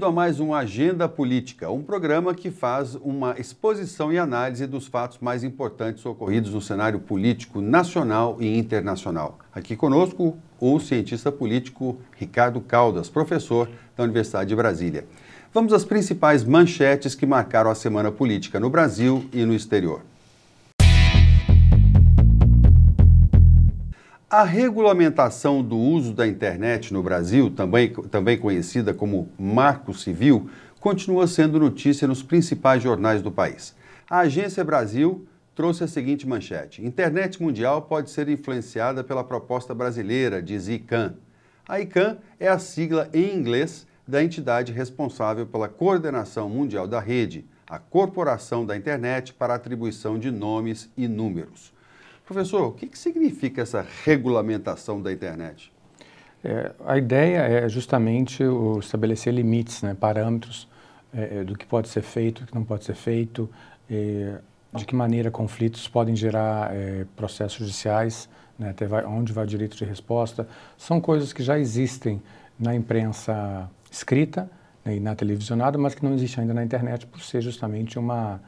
Bem-vindo a mais um Agenda Política, um programa que faz uma exposição e análise dos fatos mais importantes ocorridos no cenário político nacional e internacional. Aqui conosco, o cientista político Ricardo Caldas, professor da Universidade de Brasília. Vamos às principais manchetes que marcaram a semana política no Brasil e no exterior. A regulamentação do uso da internet no Brasil, também, também conhecida como Marco Civil, continua sendo notícia nos principais jornais do país. A Agência Brasil trouxe a seguinte manchete: Internet mundial pode ser influenciada pela proposta brasileira, diz ICANN. A ICANN é a sigla em inglês da entidade responsável pela coordenação mundial da rede, a Corporação da Internet para Atribuição de Nomes e Números. Professor, o que, que significa essa regulamentação da internet? É, a ideia é justamente o estabelecer limites, né, parâmetros é, é do que pode ser feito, do que não pode ser feito, é, de que maneira conflitos podem gerar é, processos judiciais, né, até vai, onde vai o direito de resposta. São coisas que já existem na imprensa escrita né, e na televisionada, mas que não existem ainda na internet por ser justamente uma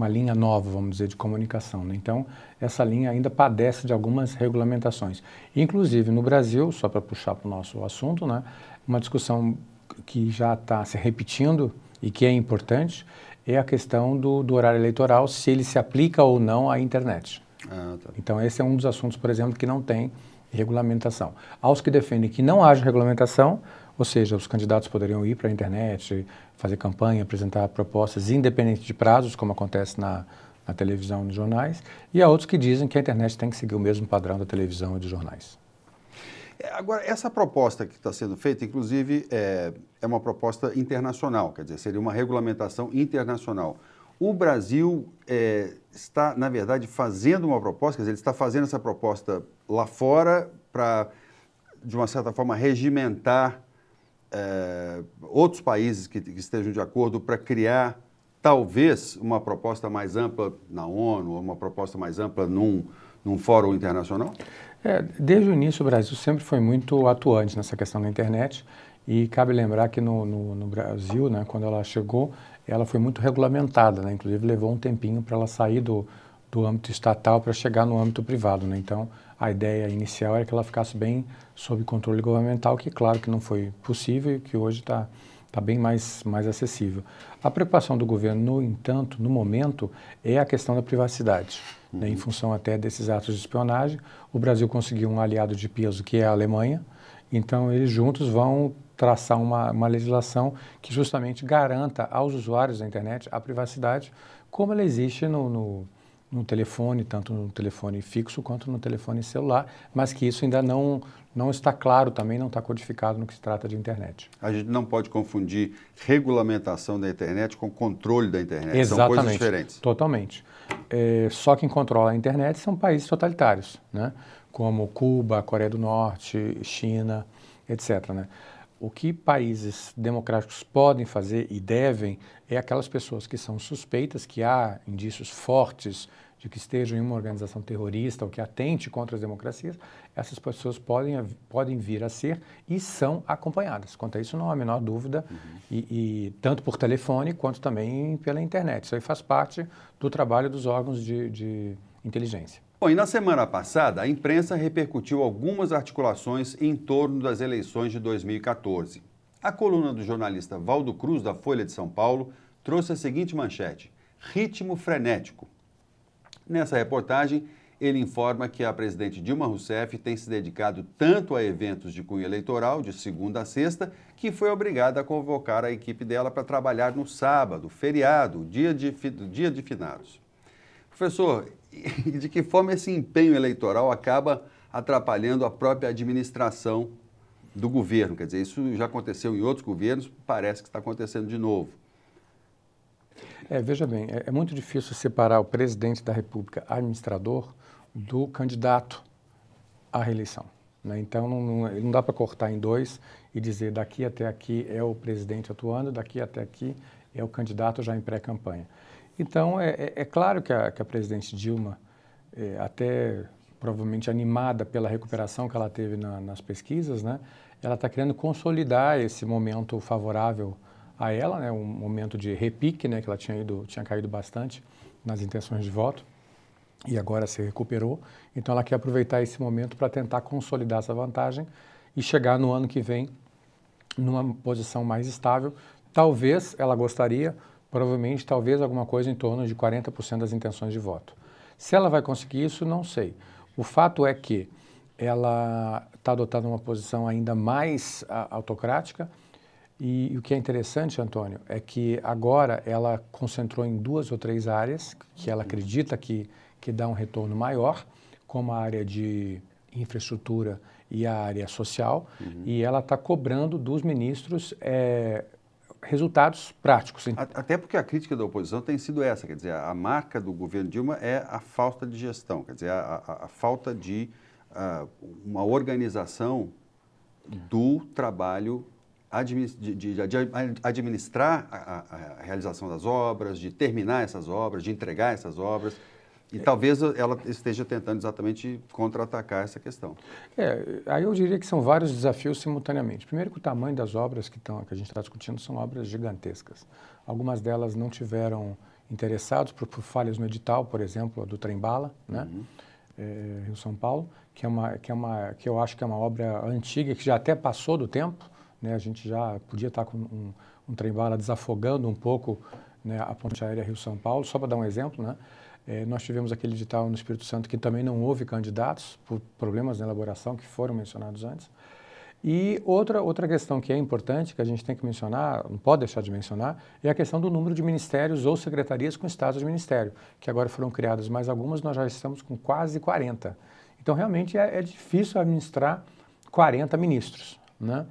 uma linha nova, vamos dizer, de comunicação. Né? Então, essa linha ainda padece de algumas regulamentações. Inclusive, no Brasil, só para puxar para o nosso assunto, né, uma discussão que já está se repetindo e que é importante é a questão do, do horário eleitoral, se ele se aplica ou não à internet. Ah, tá. Então, esse é um dos assuntos, por exemplo, que não tem regulamentação. Aos que defendem que não haja regulamentação, ou seja, os candidatos poderiam ir para a internet, fazer campanha, apresentar propostas independentes de prazos, como acontece na, na televisão e nos jornais, e há outros que dizem que a internet tem que seguir o mesmo padrão da televisão e dos jornais. É, agora, essa proposta que está sendo feita, inclusive, é, é, uma proposta internacional, quer dizer, seria uma regulamentação internacional. O Brasil é, está, na verdade, fazendo uma proposta, quer dizer, ele está fazendo essa proposta lá fora para, de uma certa forma, regimentar é, outros países que, que estejam de acordo para criar talvez uma proposta mais ampla na ONU, uma proposta mais ampla num, num fórum internacional? É, desde o início, o Brasil sempre foi muito atuante nessa questão da internet. E cabe lembrar que no, no, no Brasil, né, quando ela chegou, ela foi muito regulamentada, né? inclusive levou um tempinho para ela sair do, do âmbito estatal para chegar no âmbito privado. Né? Então, a ideia inicial era que ela ficasse bem sob controle governamental, que claro que não foi possível e que hoje está tá bem mais, mais acessível. A preocupação do governo, no entanto, no momento, é a questão da privacidade. Uhum. Né, em uhum. função até desses atos de espionagem, o Brasil conseguiu um aliado de peso, que é a Alemanha, então eles juntos vão traçar uma, uma legislação que justamente garanta aos usuários da internet a privacidade como ela existe no, no no telefone, tanto no telefone fixo quanto no telefone celular, mas que isso ainda não, não está claro também, não está codificado no que se trata de internet. A gente não pode confundir regulamentação da internet com controle da internet, Exatamente, são coisas diferentes. Totalmente. É, só quem controla a internet são países totalitários, né? como Cuba, Coreia do Norte, China, etc. Né? O que países democráticos podem fazer e devem é aquelas pessoas que são suspeitas, que há indícios fortes de que estejam em uma organização terrorista ou que atente contra as democracias, essas pessoas podem, podem vir a ser e são acompanhadas. Quanto a isso, não há a menor dúvida, uhum. e, e, tanto por telefone quanto também pela internet. Isso aí faz parte do trabalho dos órgãos de, de inteligência. Bom, e na semana passada, a imprensa repercutiu algumas articulações em torno das eleições de 2014. A coluna do jornalista Valdo Cruz, da Folha de São Paulo, trouxe a seguinte manchete: Ritmo frenético. Nessa reportagem, ele informa que a presidente Dilma Rousseff tem se dedicado tanto a eventos de cunho eleitoral, de segunda a sexta, que foi obrigada a convocar a equipe dela para trabalhar no sábado, feriado, dia de, dia de finados. Professor, e de que forma esse empenho eleitoral acaba atrapalhando a própria administração do governo. Quer dizer, isso já aconteceu em outros governos, parece que está acontecendo de novo. É, veja bem, é, é, muito difícil separar o presidente da República administrador do candidato à reeleição. Né? Então, não, não, não dá para cortar em dois e dizer daqui até aqui é o presidente atuando, daqui até aqui é o candidato já em pré-campanha. Então, é, é, é claro que a, que a, presidente Dilma, é, até provavelmente animada pela recuperação que ela teve na, nas pesquisas, né, ela está querendo consolidar esse momento favorável a ela, né, um momento de repique, né, que ela tinha, ido, tinha caído bastante nas intenções de voto e agora se recuperou. Então, ela quer aproveitar esse momento para tentar consolidar essa vantagem e chegar no ano que vem numa posição mais estável. Talvez ela gostaria provavelmente talvez alguma coisa em torno de 40% das intenções de voto. Se ela vai conseguir isso, não sei. O fato é que ela está adotada uma posição ainda mais a, autocrática. E, e, o que é interessante, Antônio, é que agora ela concentrou em duas ou três áreas que ela acredita que, que dá um retorno maior, como a área de infraestrutura e a área social, uhum. e ela está cobrando dos ministros é, resultados práticos. Sim. Até porque a crítica da oposição tem sido essa, quer dizer, a marca do governo Dilma é a falta de gestão, quer dizer, a, a, a falta de ah, uma organização do trabalho de, de, de, administrar a, a, a, realização das obras, de terminar essas obras, de entregar essas obras. E é. talvez ela esteja tentando exatamente contra-atacar essa questão. É, aí eu diria que são vários desafios simultaneamente. Primeiro que o tamanho das obras que, estão, que a gente está discutindo são obras gigantescas. Algumas delas não tiveram interessados por, por falhas no edital, por exemplo, a do Trembala, né? Uhum. É, Rio-São Paulo, que, é uma, que, é uma, que eu acho que é uma obra antiga, que já até passou do tempo. Né? A gente já podia estar tá com um, um Trembala desafogando um pouco né, a ponte aérea Rio-São Paulo, só para dar um exemplo, né? É, nós tivemos aquele edital no Espírito Santo que também não houve candidatos, por problemas na elaboração que foram mencionados antes. E outra, outra questão que é importante, que a gente tem que mencionar, não pode deixar de mencionar, é a questão do número de ministérios ou secretarias com status de ministério, que agora foram criadas mais algumas, nós já estamos com quase 40. Então, realmente, é, é difícil administrar 40 ministros. Né?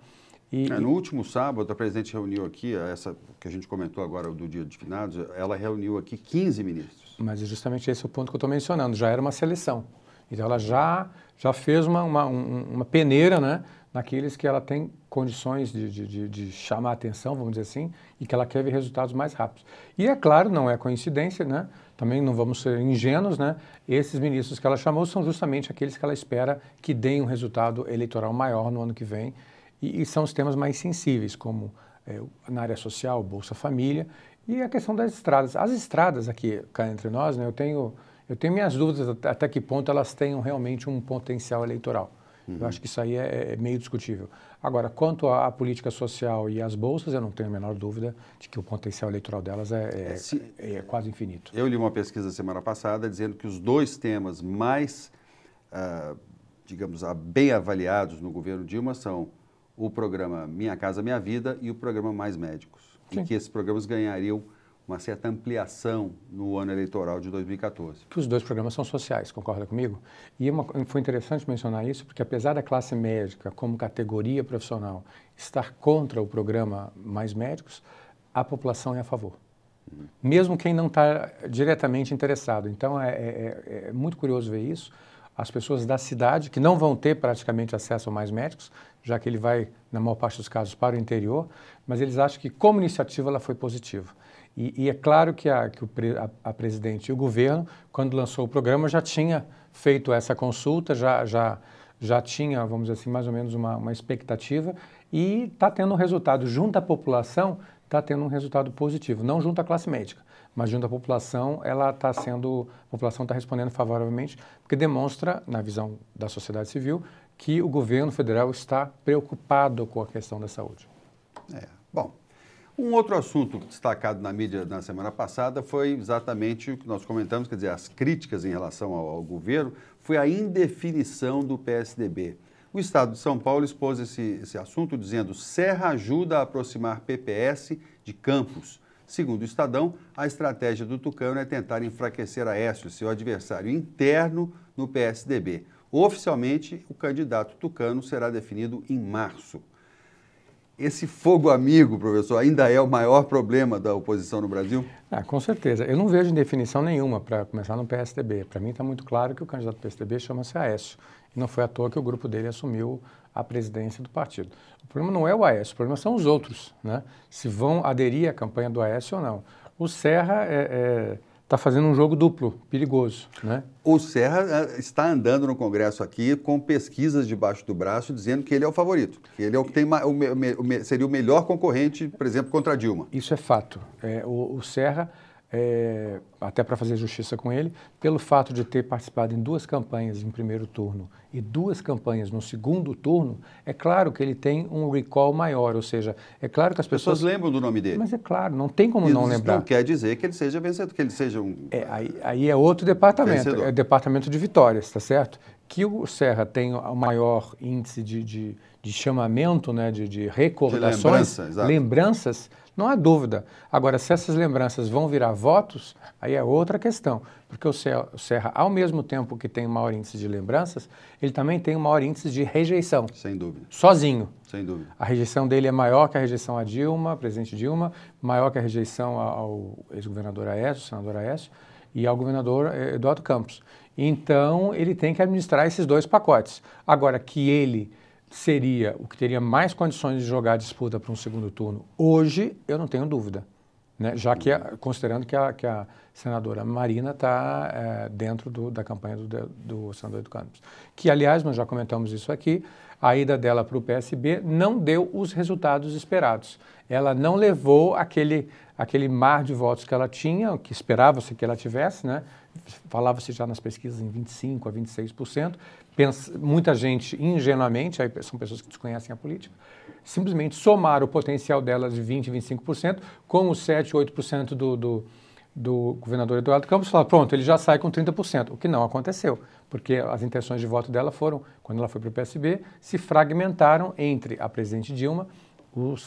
E, é, no último sábado, a presidente reuniu aqui, essa que a gente comentou agora do Dia de Finados, ela reuniu aqui 15 ministros. Mas é justamente esse é o ponto que eu estou mencionando, já era uma seleção. Então ela já, já fez uma, uma, uma peneira né, naqueles que ela tem condições de, de, de chamar atenção, vamos dizer assim, e que ela quer ver resultados mais rápidos. E é claro, não é coincidência, né? também não vamos ser ingênuos, né? esses ministros que ela chamou são justamente aqueles que ela espera que deem um resultado eleitoral maior no ano que vem, e, e são os temas mais sensíveis, como é, na área social, Bolsa Família, e a questão das estradas. As estradas aqui, cá entre nós, né, eu, tenho, eu tenho minhas dúvidas até que ponto elas tenham realmente um potencial eleitoral. Uhum. Eu acho uhum. que isso aí é, é, é meio discutível. Agora, quanto à política social e às bolsas, eu não tenho a menor dúvida de que o potencial eleitoral delas é, é, é Se, é, é quase infinito. Eu li uma pesquisa semana passada dizendo que os dois temas mais, ah, digamos, ah, bem avaliados no governo Dilma são o programa Minha Casa Minha Vida e o programa Mais Médicos. Sim. e que esses programas ganhariam uma certa ampliação no ano eleitoral de 2014. Que os dois programas são sociais, concorda comigo? E uma, foi interessante mencionar isso, porque apesar da classe médica, como categoria profissional, estar contra o programa Mais Médicos, a população é a favor. Uhum. Mesmo quem não está diretamente interessado. Então é, é, é, é muito curioso ver isso. As pessoas da cidade, que não vão ter praticamente acesso a mais médicos, já que ele vai, na maior parte dos casos, para o interior, mas eles acham que, como iniciativa, ela foi positiva. E, e é claro que, a, que o, a, a, presidente e o governo, quando lançou o programa, já tinha feito essa consulta, já, já, já tinha, vamos dizer assim, mais ou menos uma, uma expectativa e está tendo um resultado junto à população, está tendo um resultado positivo, não junto à classe médica mas junto à população, ela está sendo, a população está respondendo favoravelmente, porque demonstra, na visão da sociedade civil, que o governo federal está preocupado com a questão da saúde. É. Bom, um outro assunto destacado na mídia na semana passada foi exatamente o que nós comentamos, quer dizer, as críticas em relação ao, ao governo, foi a indefinição do PSDB. O Estado de São Paulo expôs esse, esse assunto dizendo Serra ajuda a aproximar PPS de campos. Segundo o Estadão, a estratégia do Tucano é tentar enfraquecer a Aécio, seu adversário interno no PSDB. Oficialmente, o candidato tucano será definido em março. Esse fogo amigo, professor, ainda é o maior problema da oposição no Brasil? Ah, com certeza. Eu não vejo definição nenhuma para começar no PSDB. Para mim está muito claro que o candidato do PSDB chama-se Aécio. E não foi à toa que o grupo dele assumiu a presidência do partido. O problema não é o Aécio, o problema são os outros, né? Se vão aderir à campanha do Aécio ou não. O Serra é, é está fazendo um jogo duplo, perigoso. Né? O Serra eh, está andando no Congresso aqui com pesquisas debaixo do braço dizendo que ele é o favorito, que ele é o que tem o me, o me, seria o melhor concorrente, por exemplo, contra Dilma. Isso é fato. É, o, o Serra é, até para fazer justiça com ele, pelo fato de ter participado em duas campanhas em primeiro turno e duas campanhas no segundo turno, é claro que ele tem um recall maior, ou seja, é claro que as pessoas, pessoas lembram do nome dele. Mas é claro, não tem como Isso não lembrar. Não quer dizer que ele seja vencedor, que ele seja um. É, aí, aí é outro departamento, vencedor. é departamento de vitórias, está certo? Que o Serra tem o maior índice de, de de chamamento, né, de, de recordações, de lembrança, lembranças, não há dúvida. Agora, se essas lembranças vão virar votos, aí é outra questão, porque o Serra, ao mesmo tempo que tem um maior índice de lembranças, ele também tem um maior índice de rejeição. Sem dúvida. Sozinho. Sem dúvida. A rejeição dele é maior que a rejeição a Dilma, presidente Dilma, maior que a rejeição ao ex-governador Aécio, senador Aécio, e ao governador eh, Eduardo Campos. Então, ele tem que administrar esses dois pacotes. Agora, que ele seria o que teria mais condições de jogar a disputa para um segundo turno hoje, eu não tenho dúvida. Né? Já que, considerando que a, que a, senadora Marina está é, dentro do, da campanha do, do senador Edu Campos. Que, aliás, nós já comentamos isso aqui, a ida dela para o PSB não deu os resultados esperados. Ela não levou aquele, aquele mar de votos que ela tinha, que esperava-se que ela tivesse, né? falava-se já nas pesquisas em 25% a 26%, pensa, muita gente ingenuamente, aí são pessoas que desconhecem a política, simplesmente somar o potencial delas de 20%, 25% com os 7%, 8% do, do, do governador Eduardo Campos e falar, pronto, ele já sai com 30%, o que não aconteceu, porque as intenções de voto dela foram, quando ela foi para o PSB, se fragmentaram entre a presidente Dilma, o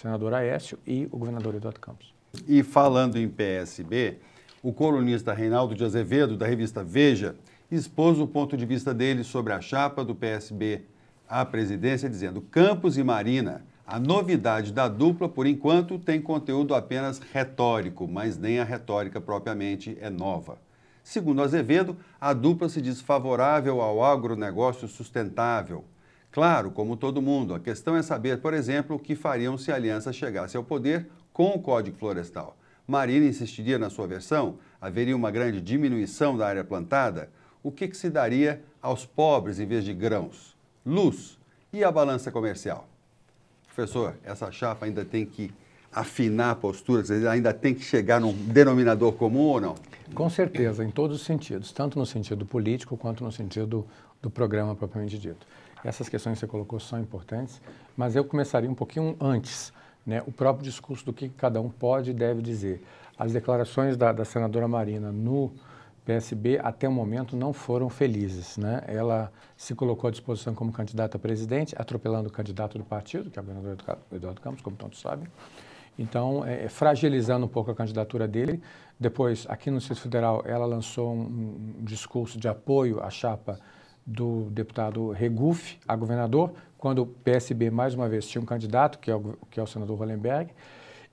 senador Aécio e o governador Eduardo Campos. E falando em PSB, o colunista Reinaldo de Azevedo, da revista Veja, expôs o ponto de vista dele sobre a chapa do PSB à presidência, dizendo: Campos e Marina, a novidade da dupla, por enquanto, tem conteúdo apenas retórico, mas nem a retórica propriamente é nova. Segundo Azevedo, a dupla se diz favorável ao agronegócio sustentável. Claro, como todo mundo, a questão é saber, por exemplo, o que fariam se a aliança chegasse ao poder com o Código Florestal. Marina insistiria na sua versão? Haveria uma grande diminuição da área plantada? o que, que se daria aos pobres em vez de grãos? Luz e a balança comercial? Professor, essa chapa ainda tem que afinar a postura, ainda tem que chegar num denominador comum ou não? Com certeza, em todos os sentidos, tanto no sentido político quanto no sentido do programa propriamente dito. Essas questões que você colocou são importantes, mas eu começaria um pouquinho antes, né, o próprio discurso do que cada um pode e deve dizer. As declarações da, da senadora Marina no PSB até o momento não foram felizes. Né? Ela se colocou à disposição como candidata a presidente, atropelando o candidato do partido, que é o governador Eduardo Campos, como todos sabem. Então, é, é, fragilizando um pouco a candidatura dele. Depois, aqui no Distrito Federal, ela lançou um, um discurso de apoio à chapa do deputado Regufe a governador, quando o PSB mais uma vez tinha um candidato, que é o, que é o senador Hollenberg.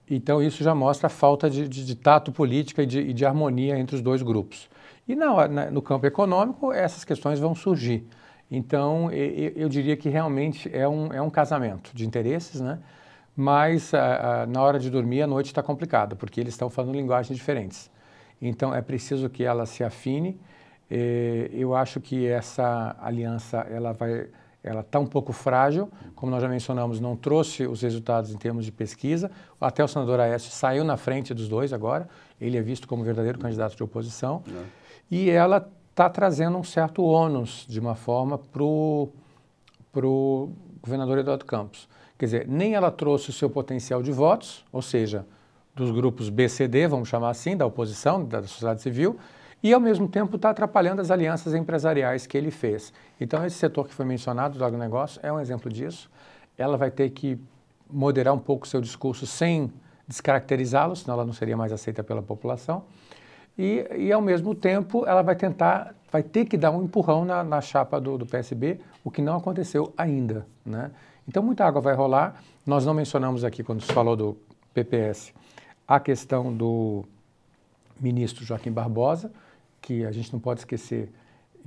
Então, isso já mostra a falta de, de, de tato política e de, e de harmonia entre os dois grupos. E na, na, no campo econômico, essas questões vão surgir. Então, eu, eu diria que realmente é um, é um casamento de interesses, né? mas a, ah, a, ah, na hora de dormir, a noite está complicada, porque eles estão falando linguagens diferentes. Então, é preciso que ela se afine. eu acho que essa aliança ela vai ela está um pouco frágil, como nós já mencionamos, não trouxe os resultados em termos de pesquisa. Até o senador Aécio saiu na frente dos dois agora, ele é visto como verdadeiro candidato de oposição. Não. Né? e ela está trazendo um certo ônus, de uma forma, para o pro governador Eduardo Campos. Quer dizer, nem ela trouxe o seu potencial de votos, ou seja, dos grupos BCD, vamos chamar assim, da oposição, da sociedade civil, e ao mesmo tempo está atrapalhando as alianças empresariais que ele fez. Então, esse setor que foi mencionado do agronegócio é um exemplo disso. Ela vai ter que moderar um pouco o seu discurso sem descaracterizá-lo, senão ela não seria mais aceita pela população e, e ao mesmo tempo ela vai tentar, vai ter que dar um empurrão na, na chapa do, do, PSB, o que não aconteceu ainda. Né? Então muita água vai rolar. Nós não mencionamos aqui quando se falou do PPS a questão do ministro Joaquim Barbosa, que a gente não pode esquecer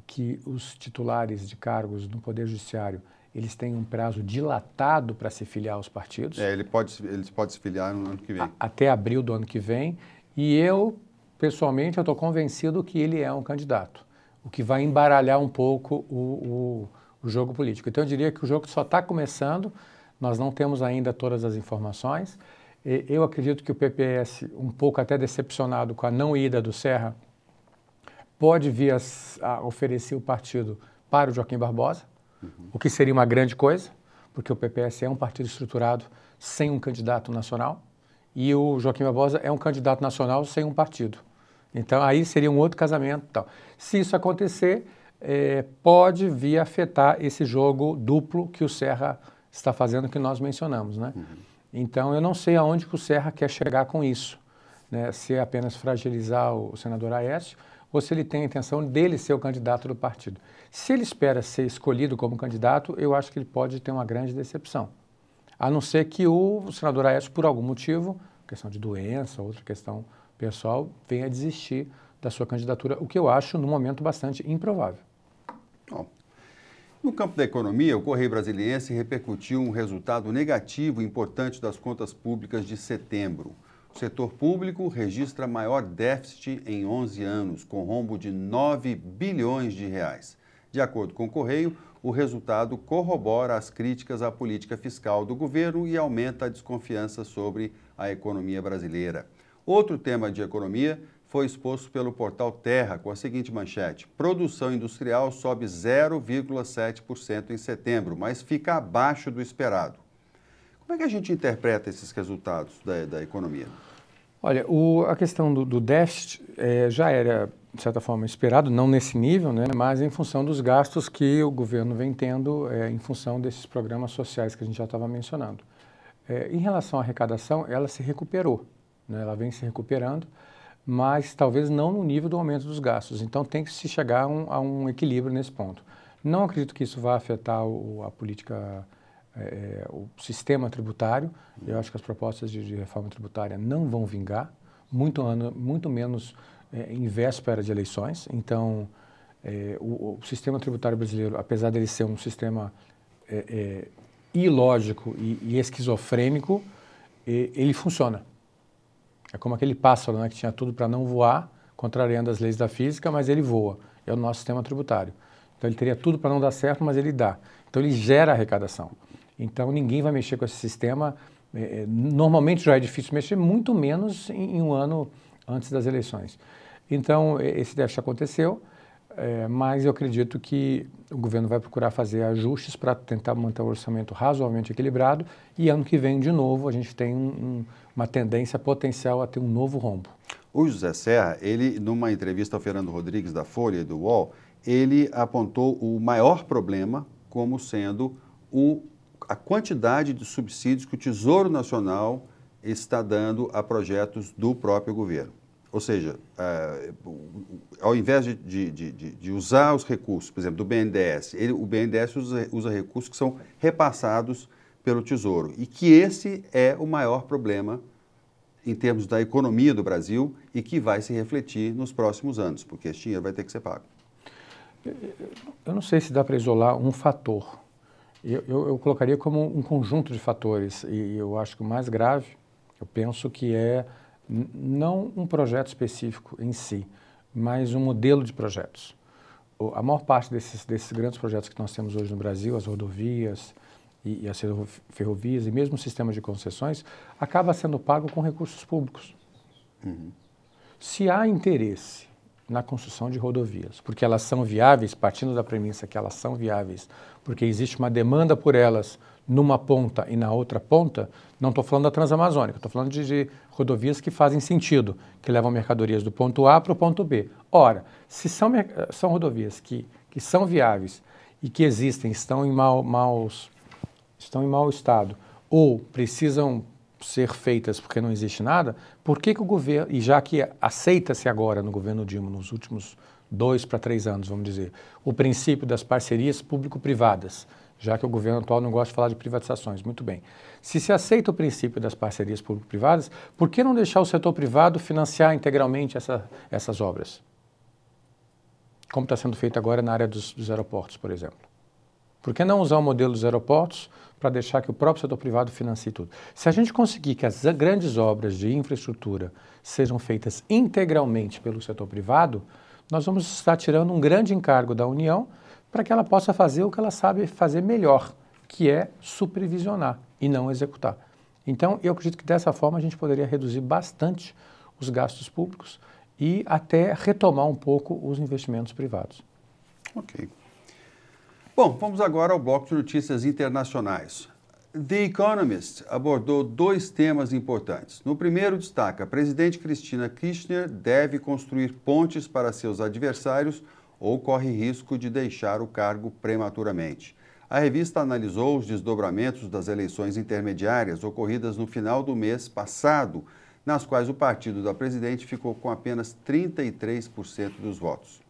que os titulares de cargos no Poder Judiciário eles têm um prazo dilatado para se filiar aos partidos. É, ele pode, eles podem se filiar no ano que vem. A, até abril do ano que vem. E eu pessoalmente, eu estou convencido que ele é um candidato, o que vai embaralhar um pouco o, o, o jogo político. Então, eu diria que o jogo só está começando, nós não temos ainda todas as informações. E, eu acredito que o PPS, um pouco até decepcionado com a não ida do Serra, pode vir a, a oferecer o partido para o Joaquim Barbosa, uhum. o que seria uma grande coisa, porque o PPS é um partido estruturado sem um candidato nacional e o Joaquim Barbosa é um candidato nacional sem um partido. Então aí seria um outro casamento tal. Se isso acontecer, é, pode vir a afetar esse jogo duplo que o Serra está fazendo, que nós mencionamos, né? Uhum. Então eu não sei aonde que o Serra quer chegar com isso, né? Se é apenas fragilizar o senador Aécio ou se ele tem a intenção dele ser o candidato do partido. Se ele espera ser escolhido como candidato, eu acho que ele pode ter uma grande decepção. A não ser que o senador Aécio, por algum motivo, questão de doença, outra questão pessoal venha desistir da sua candidatura, o que eu acho, no momento, bastante improvável. Bom, no campo da economia, o Correio Brasiliense repercutiu um resultado negativo importante das contas públicas de setembro. O setor público registra maior déficit em 11 anos, com rombo de 9 bilhões de reais. De acordo com o Correio, o resultado corrobora as críticas à política fiscal do governo e aumenta a desconfiança sobre a economia brasileira. Outro tema de economia foi exposto pelo portal Terra com a seguinte manchete: Produção industrial sobe 0,7% em setembro, mas fica abaixo do esperado. Como é que a gente interpreta esses resultados da, da economia? Olha, o, a questão do, do déficit é, já era, de certa forma, esperado, não nesse nível, né, mas em função dos gastos que o governo vem tendo é, em função desses programas sociais que a gente já estava mencionando. É, em relação à arrecadação, ela se recuperou né? ela vem se recuperando, mas talvez não no nível do aumento dos gastos. Então tem que se chegar a um, a um equilíbrio nesse ponto. Não acredito que isso vá afetar o, a política, é, é, o sistema tributário. Eu acho que as propostas de, de reforma tributária não vão vingar, muito, ano, muito menos é, em véspera de eleições. Então, é, o, o, sistema tributário brasileiro, apesar dele ser um sistema é, é ilógico e, e esquizofrênico, ele funciona. É como aquele pássaro né, que tinha tudo para não voar, contrariando as leis da física, mas ele voa. É o nosso sistema tributário. Então ele teria tudo para não dar certo, mas ele dá. Então ele gera arrecadação. Então ninguém vai mexer com esse sistema. É, é, normalmente já é difícil mexer, muito menos em um ano antes das eleições. Então esse déficit aconteceu. É, mas eu acredito que o governo vai procurar fazer ajustes para tentar manter o orçamento razoavelmente equilibrado e ano que vem, de novo, a gente tem um, um, uma tendência potencial a ter um novo rombo. O José Serra, ele, numa entrevista ao Fernando Rodrigues da Folha e do UOL, ele apontou o maior problema como sendo o, a quantidade de subsídios que o Tesouro Nacional está dando a projetos do próprio governo. Ou seja, eh, ao invés de, de, de, de, usar os recursos, por exemplo, do BNDES, ele, o BNDES usa, usa, recursos que são repassados pelo Tesouro. E que esse é o maior problema em termos da economia do Brasil e que vai se refletir nos próximos anos, porque esse dinheiro vai ter que ser pago. Eu não sei se dá para isolar um fator. Eu, eu, eu colocaria como um conjunto de fatores. E eu acho que o mais grave, eu penso que é não um projeto específico em si, mas um modelo de projetos. O, a maior parte desses, desses grandes projetos que nós temos hoje no Brasil, as rodovias e, e as ferrovias e mesmo o sistema de concessões, acaba sendo pago com recursos públicos. Uhum. Se há interesse na construção de rodovias, porque elas são viáveis, partindo da premissa que elas são viáveis, porque existe uma demanda por elas numa ponta e na outra ponta, não estou falando da Transamazônica, estou falando de, de, rodovias que fazem sentido, que levam mercadorias do ponto A para o ponto B. Ora, se são, são rodovias que, que são viáveis e que existem, estão em mau, estão em mau estado ou precisam ser feitas porque não existe nada, por que, que o governo, e já que aceita-se agora no governo Dilma, nos últimos dois para três anos, vamos dizer, o princípio das parcerias público-privadas, já que o governo atual não gosta de falar de privatizações, muito bem. Se se aceita o princípio das parcerias público-privadas, por que não deixar o setor privado financiar integralmente essa, essas obras? Como está sendo feito agora na área dos, dos aeroportos, por exemplo. Por que não usar o modelo dos aeroportos para deixar que o próprio setor privado financie tudo? Se a gente conseguir que as grandes obras de infraestrutura sejam feitas integralmente pelo setor privado, nós vamos estar tirando um grande encargo da União para que ela possa fazer o que ela sabe fazer melhor, que é supervisionar e não executar. Então, eu acredito que dessa forma a gente poderia reduzir bastante os gastos públicos e até retomar um pouco os investimentos privados. Ok. Bom, vamos agora ao bloco de notícias internacionais. The Economist abordou dois temas importantes. No primeiro, destaca: a presidente Cristina Kirchner deve construir pontes para seus adversários ou corre risco de deixar o cargo prematuramente. A revista analisou os desdobramentos das eleições intermediárias ocorridas no final do mês passado, nas quais o partido da presidente ficou com apenas 33% dos votos.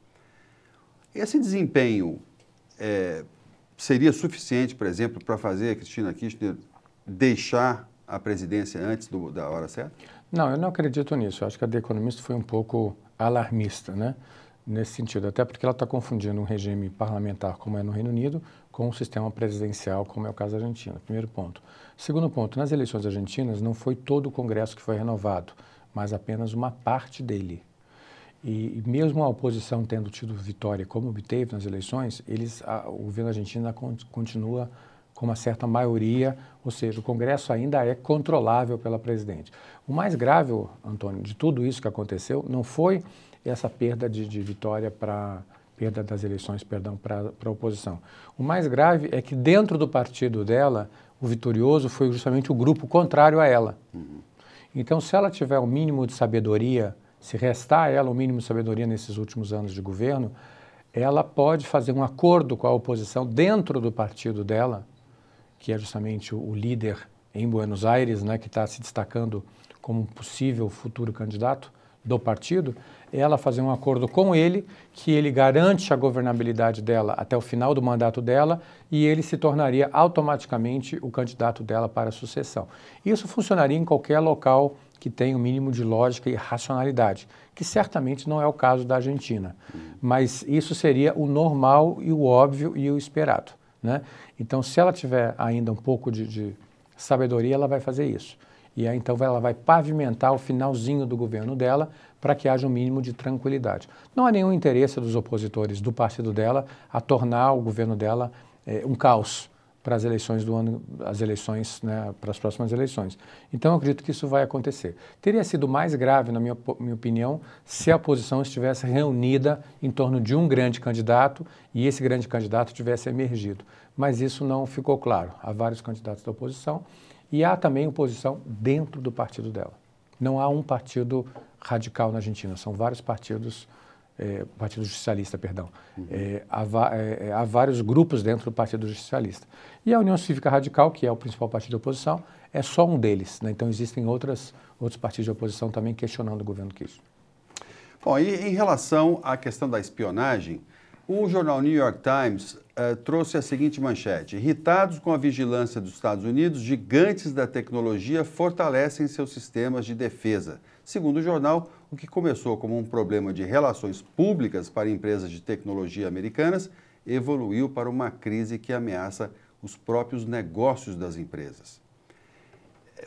Esse desempenho é, seria suficiente, por exemplo, para fazer a Cristina Kirchner deixar a presidência antes do, da hora certa? Não, eu não acredito nisso. Eu acho que a The Economist foi um pouco alarmista, né? Nesse sentido, até porque ela está confundindo um regime parlamentar, como é no Reino Unido, com um sistema presidencial, como é o caso da Argentina. Primeiro ponto. Segundo ponto, nas eleições argentinas, não foi todo o Congresso que foi renovado, mas apenas uma parte dele. E mesmo a oposição tendo tido vitória como obteve nas eleições, eles, a, o governo argentino continua com uma certa maioria, ou seja, o Congresso ainda é controlável pela presidente. O mais grave, Antônio, de tudo isso que aconteceu não foi essa perda de, de vitória para perda das eleições, perdão, para a oposição. O mais grave é que dentro do partido dela, o vitorioso foi justamente o grupo contrário a ela. Uhum. Então, se ela tiver o um mínimo de sabedoria se restar a ela o mínimo de sabedoria nesses últimos anos de governo, ela pode fazer um acordo com a oposição dentro do partido dela, que é justamente o líder em Buenos Aires, né, que está se destacando como um possível futuro candidato do partido, ela fazer um acordo com ele, que ele garante a governabilidade dela até o final do mandato dela e ele se tornaria automaticamente o candidato dela para a sucessão. Isso funcionaria em qualquer local que tem o um mínimo de lógica e racionalidade, que certamente não é o caso da Argentina, mas isso seria o normal e o óbvio e o esperado. Né? Então, se ela tiver ainda um pouco de, de sabedoria, ela vai fazer isso. E aí, então ela vai pavimentar o finalzinho do governo dela para que haja um mínimo de tranquilidade. Não há nenhum interesse dos opositores do partido dela a tornar o governo dela eh, um caos para as eleições do ano, as eleições, né, para as próximas eleições. Então, eu acredito que isso vai acontecer. Teria sido mais grave, na minha, minha opinião, se a oposição estivesse reunida em torno de um grande candidato e esse grande candidato tivesse emergido. Mas isso não ficou claro. Há vários candidatos da oposição e há também oposição dentro do partido dela. Não há um partido radical na Argentina, são vários partidos é, Partido Justicialista, perdão. Uhum. É, há, é, é, há, vários grupos dentro do Partido Justicialista. E a União Cívica Radical, que é o principal partido de oposição, é só um deles. Né? Então existem outras, outros partidos de oposição também questionando o governo Kirchner. Bom, e em relação à questão da espionagem, o jornal New York Times uh, trouxe a seguinte manchete: Irritados com a vigilância dos Estados Unidos, gigantes da tecnologia fortalecem seus sistemas de defesa. Segundo o jornal, o que começou como um problema de relações públicas para empresas de tecnologia americanas evoluiu para uma crise que ameaça os próprios negócios das empresas.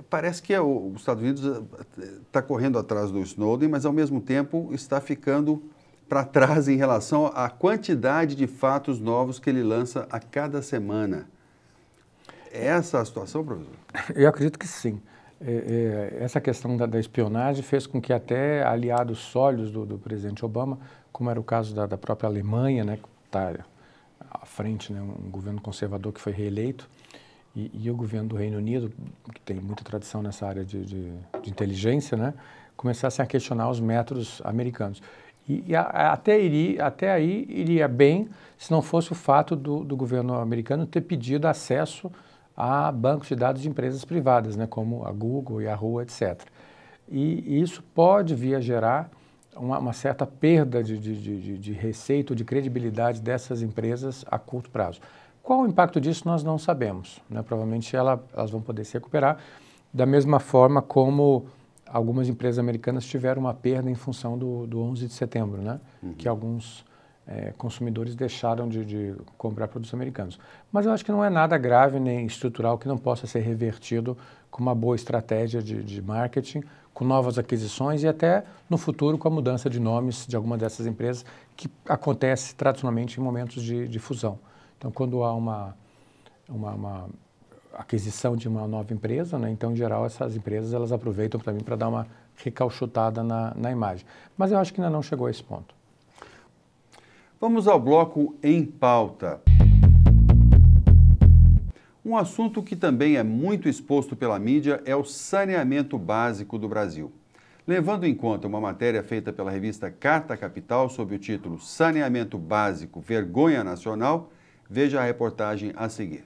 Parece que é os Estados Unidos está eh, correndo atrás do Snowden, mas ao mesmo tempo está ficando para trás em relação à quantidade de fatos novos que ele lança a cada semana. É essa a situação, professor? Eu acredito que sim é, é, essa questão da, da, espionagem fez com que até aliados sólidos do, do presidente Obama, como era o caso da, da própria Alemanha, né, que está à frente, né, um governo conservador que foi reeleito, e, e, o governo do Reino Unido, que tem muita tradição nessa área de, de, de inteligência, né, começassem a questionar os métodos americanos. E, e a, até, iria, até aí iria bem se não fosse o fato do, do governo americano ter pedido acesso a bancos de dados de empresas privadas, né, como a Google, Yahoo, etc. E isso pode vir a gerar uma, uma certa perda de, de, de, de receita ou de credibilidade dessas empresas a curto prazo. Qual o impacto disso nós não sabemos. Né? Provavelmente ela, elas vão poder se recuperar da mesma forma como algumas empresas americanas tiveram uma perda em função do, do 11 de setembro, né? Uhum. que alguns é, consumidores deixaram de, de, comprar produtos americanos. Mas eu acho que não é nada grave nem estrutural que não possa ser revertido com uma boa estratégia de, de marketing, com novas aquisições e até no futuro com a mudança de nomes de alguma dessas empresas que acontece tradicionalmente em momentos de, de fusão. Então, quando há uma, uma, uma aquisição de uma nova empresa, né? então, em geral, essas empresas elas aproveitam para para dar uma recalchutada na, na imagem. Mas eu acho que ainda não chegou a esse ponto. Vamos ao bloco Em Pauta. Um assunto que também é muito exposto pela mídia é o saneamento básico do Brasil. Levando em conta uma matéria feita pela revista Carta Capital sob o título Saneamento Básico Vergonha Nacional, veja a reportagem a seguir.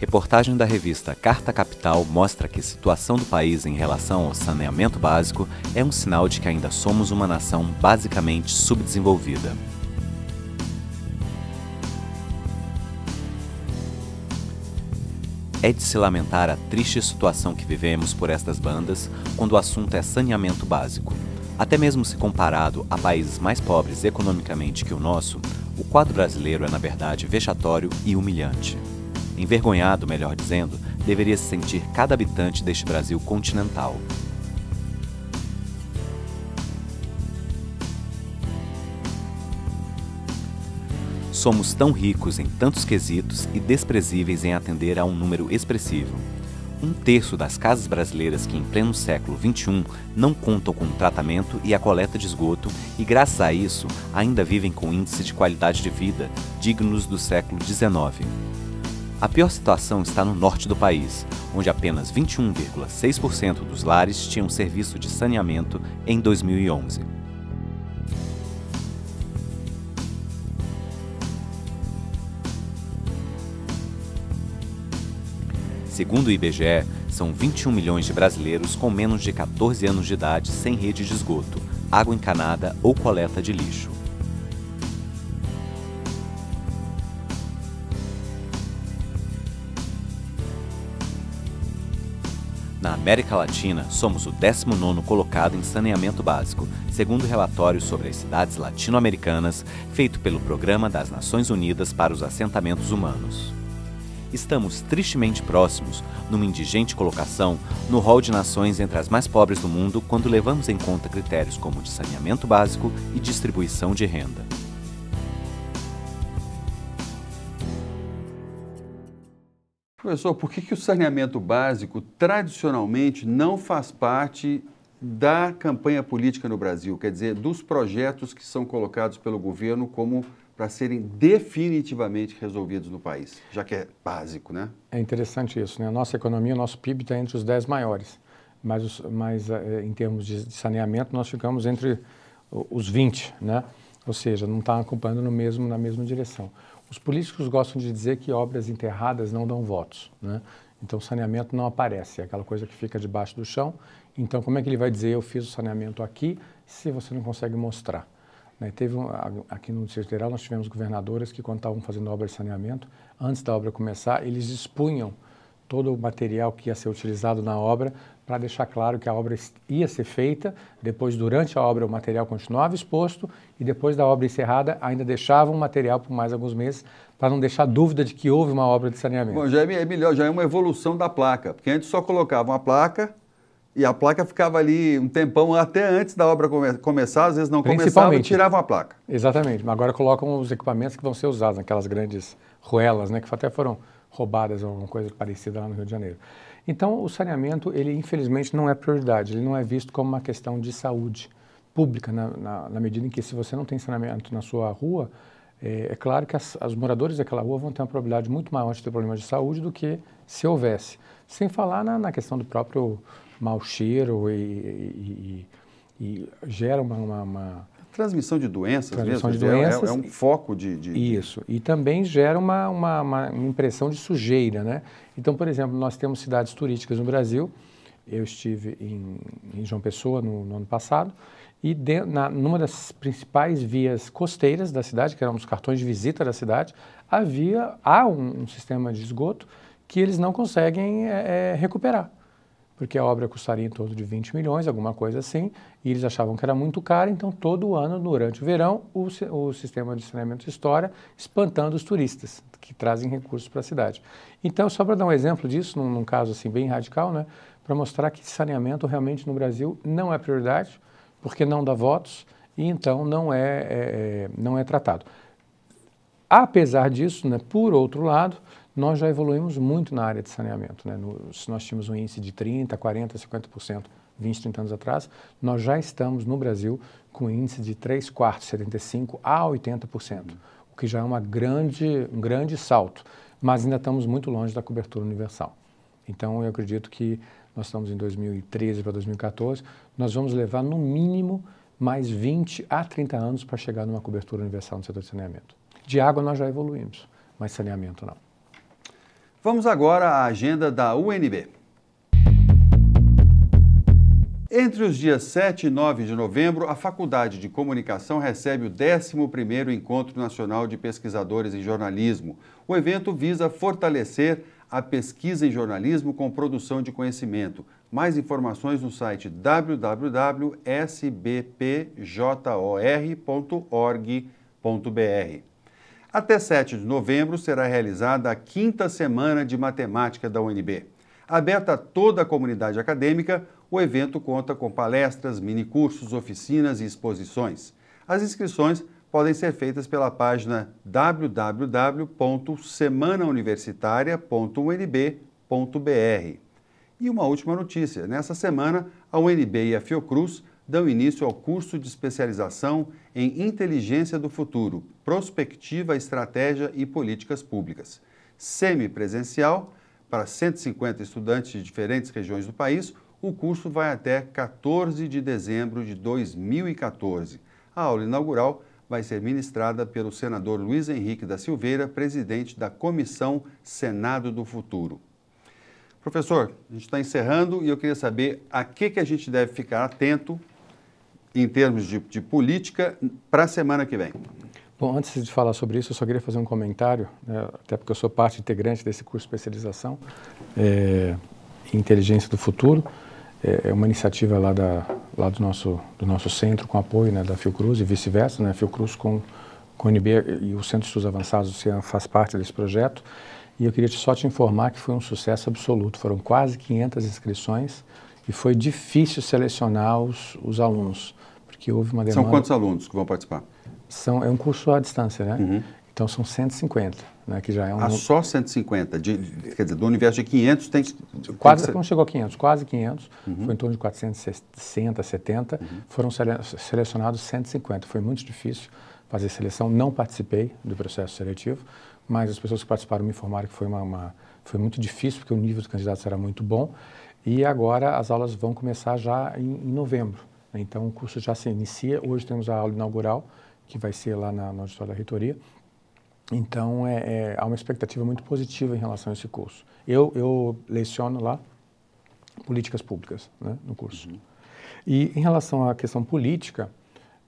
Reportagem da revista Carta Capital mostra que a situação do país em relação ao saneamento básico é um sinal de que ainda somos uma nação basicamente subdesenvolvida. É de se lamentar a triste situação que vivemos por estas bandas quando o assunto é saneamento básico. Até mesmo se comparado a países mais pobres economicamente que o nosso, o quadro brasileiro é, na verdade, vexatório e humilhante. Envergonhado, melhor dizendo, deveria se sentir cada habitante deste Brasil continental. Somos tão ricos em tantos quesitos e desprezíveis em atender a um número expressivo. Um terço das casas brasileiras que, em pleno século XXI, não contam com o tratamento e a coleta de esgoto e, graças a isso, ainda vivem com índice de qualidade de vida dignos do século XIX. A pior situação está no norte do país, onde apenas 21,6% dos lares tinham serviço de saneamento em 2011. Segundo o IBGE, são 21 milhões de brasileiros com menos de 14 anos de idade sem rede de esgoto, água encanada ou coleta de lixo. Na América Latina, somos o 19 colocado em saneamento básico, segundo o relatório sobre as cidades latino-americanas feito pelo Programa das Nações Unidas para os Assentamentos Humanos. Estamos tristemente próximos, numa indigente colocação, no rol de nações entre as mais pobres do mundo quando levamos em conta critérios como de saneamento básico e distribuição de renda. Professor, por que, que o saneamento básico tradicionalmente não faz parte da campanha política no Brasil? Quer dizer, dos projetos que são colocados pelo governo como para serem definitivamente resolvidos no país, já que é básico, né? É interessante isso, né? A nossa economia, o nosso PIB está entre os 10 maiores, mas, os, mas eh, em termos de saneamento nós ficamos entre os 20, né? Ou seja, não está acompanhando no mesmo, na mesma direção. Os políticos gostam de dizer que obras enterradas não dão votos, né? Então, saneamento não aparece, é aquela coisa que fica debaixo do chão. Então, como é que ele vai dizer eu fiz o saneamento aqui se você não consegue mostrar? Né? Teve um, aqui no Distrito Federal nós tivemos governadoras que quando estavam fazendo obra de saneamento, antes da obra começar, eles expunham todo o material que ia ser utilizado na obra para deixar claro que a obra ia ser feita, depois, durante a obra, o material continuava exposto e depois da obra encerrada, ainda deixava um material por mais alguns meses para não deixar dúvida de que houve uma obra de saneamento. Bom, já é, é melhor, já é uma evolução da placa, porque antes só colocava uma placa e a placa ficava ali um tempão até antes da obra come começar, às vezes não começava e tiravam a placa. Exatamente, mas agora colocam os equipamentos que vão ser usados aquelas grandes ruelas, né, que até foram roubadas ou alguma coisa parecida lá no Rio de Janeiro. Então, o saneamento, ele infelizmente não é prioridade, ele não é visto como uma questão de saúde pública, na, na, na medida em que se você não tem saneamento na sua rua, é, é claro que as, moradores daquela rua vão ter uma probabilidade muito maior de ter problemas de saúde do que se houvesse. Sem falar na, na questão do próprio mau cheiro e, e, e, e gera uma, uma, uma Transmissão de doenças Transmissão mesmo, de doenças, é, é um é foco de, de, Isso, e também gera uma, uma, uma, impressão de sujeira, né? Então, por exemplo, nós temos cidades turísticas no Brasil, eu estive em, em João Pessoa no, no, ano passado, e de, na, numa das principais vias costeiras da cidade, que eram os cartões de visita da cidade, havia, há um, um sistema de esgoto que eles não conseguem é, é recuperar porque a obra custaria em torno de 20 milhões, alguma coisa assim, e eles achavam que era muito caro. então todo ano, durante o verão, o, o sistema de saneamento história espantando os turistas que trazem recursos para a cidade. Então, só para dar um exemplo disso, num, num caso assim bem radical, né, para mostrar que saneamento realmente no Brasil não é prioridade, porque não dá votos e então não é, é, é não é tratado. Apesar disso, né, por outro lado, nós já evoluímos muito na área de saneamento. Né? No, se nós tínhamos um índice de 30%, 40%, 50%, 20, 30 anos atrás, nós já estamos no Brasil com índice de 3 quartos, 75% a 80%, uhum. o que já é uma grande, um grande salto, mas ainda estamos muito longe da cobertura universal. Então, eu acredito que nós estamos em 2013 para 2014, nós vamos levar no mínimo mais 20 a 30 anos para chegar numa cobertura universal no setor de saneamento. De água nós já evoluímos, mas saneamento não. Vamos agora à agenda da UNB. Entre os dias 7 e 9 de novembro, a Faculdade de Comunicação recebe o 11º Encontro Nacional de Pesquisadores em Jornalismo. O evento visa fortalecer a pesquisa em jornalismo com produção de conhecimento. Mais informações no site www.sbpjor.org.br. Até 7 de novembro será realizada a quinta semana de matemática da UNB. Aberta a toda a comunidade acadêmica, o evento conta com palestras, minicursos, oficinas e exposições. As inscrições podem ser feitas pela página www.semanauniversitaria.unb.br. E uma última notícia: nessa semana, a UNB e a Fiocruz dão início ao curso de especialização em Inteligência do Futuro, Prospectiva, Estratégia e Políticas Públicas, semipresencial para 150 estudantes de diferentes regiões do país. O curso vai até 14 de dezembro de 2014. A aula inaugural vai ser ministrada pelo senador Luiz Henrique da Silveira, presidente da Comissão Senado do Futuro. Professor, a gente está encerrando e eu queria saber a que, que a gente deve ficar atento em termos de, de política para a semana que vem? Bom, antes de falar sobre isso, eu só queria fazer um comentário, né, até porque eu sou parte integrante desse curso de especialização é, em Inteligência do Futuro. É, é uma iniciativa lá, da, lá do, nosso, do nosso centro, com apoio né, da Fiocruz e vice-versa, né, Fiocruz com, com o NB e o Centro de Estudos Avançados, o CIAN, faz parte desse projeto. E eu queria só te informar que foi um sucesso absoluto. Foram quase 500 inscrições e foi difícil selecionar os, os alunos porque houve uma demanda. São quantos alunos que vão participar? São, é um curso à distância, né? Uhum. Então são 150, né, que já é um... Ah, só 150? De, de, quer dizer, do universo de 500 tem... Quase, tem... não chegou a 500, quase 500, uhum. foi em torno de 460, 70, uhum. foram sele selecionados 150. Foi muito difícil fazer seleção, não participei do processo seletivo, mas as pessoas que participaram me informaram que foi, uma, uma foi muito difícil, porque o nível dos candidatos era muito bom, e agora as aulas vão começar já em, em novembro. Né? Então o curso já se inicia, hoje temos a aula inaugural, que vai ser lá na, na auditório da reitoria. Então é, é, há uma expectativa muito positiva em relação a esse curso. Eu, eu leciono lá políticas públicas né, no curso. Uhum. E em relação à questão política,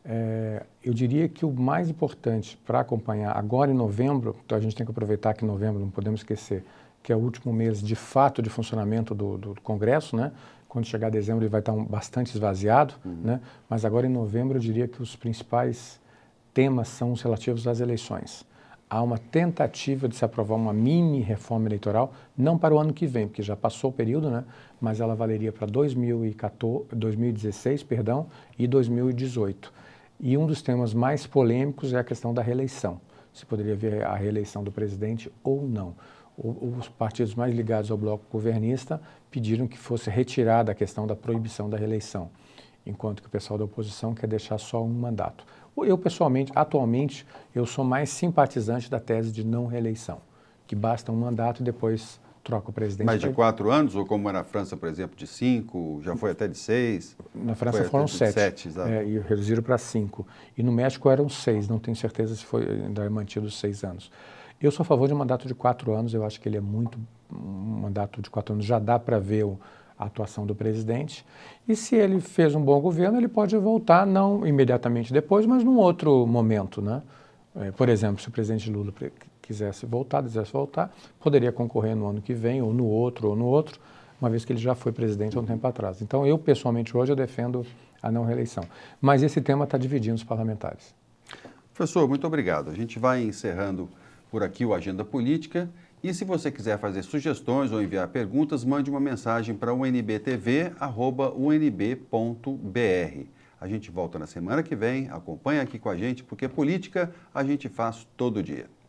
é, eu diria que o mais importante para acompanhar agora em novembro, então a gente tem que aproveitar que novembro, não podemos esquecer, que é o último mês de fato de funcionamento do, do Congresso, né? quando chegar dezembro ele vai estar um, bastante esvaziado, uhum. né? mas agora em novembro eu diria que os principais temas são os relativos às eleições. Há uma tentativa de se aprovar uma mini reforma eleitoral, não para o ano que vem, porque já passou o período, né? mas ela valeria para 2014, 2016 perdão, e 2018. E um dos temas mais polêmicos é a questão da reeleição. Se poderia haver a reeleição do presidente ou não os partidos mais ligados ao bloco governista pediram que fosse retirada a questão da proibição da reeleição, enquanto que o pessoal da oposição quer deixar só um mandato. Eu, pessoalmente, atualmente, eu sou mais simpatizante da tese de não reeleição, que basta um mandato e depois troca o presidente. Mas de quatro anos, ou como era a França, por exemplo, de cinco, já foi até de seis? Na França foram sete, sete é, e reduziram para cinco. E no México eram seis, não tenho certeza se foi, ainda é mantido seis anos. Eu sou a favor de um mandato de quatro anos, eu acho que ele é muito. Um mandato de quatro anos já dá para ver a atuação do presidente. E se ele fez um bom governo, ele pode voltar, não imediatamente depois, mas num outro momento. Né? É, por exemplo, se o presidente Lula quisesse voltar, quisesse voltar, poderia concorrer no ano que vem, ou no outro, ou no outro, uma vez que ele já foi presidente há um tempo atrás. Então, eu, pessoalmente, hoje, eu defendo a não reeleição. Mas esse tema está dividindo os parlamentares. Professor, muito obrigado. A gente vai encerrando por aqui o Agenda Política. E se você quiser fazer sugestões ou enviar perguntas, mande uma mensagem para unbtv.unb.br. A gente volta na semana que vem. Acompanhe aqui com a gente, porque política a gente faz todo dia.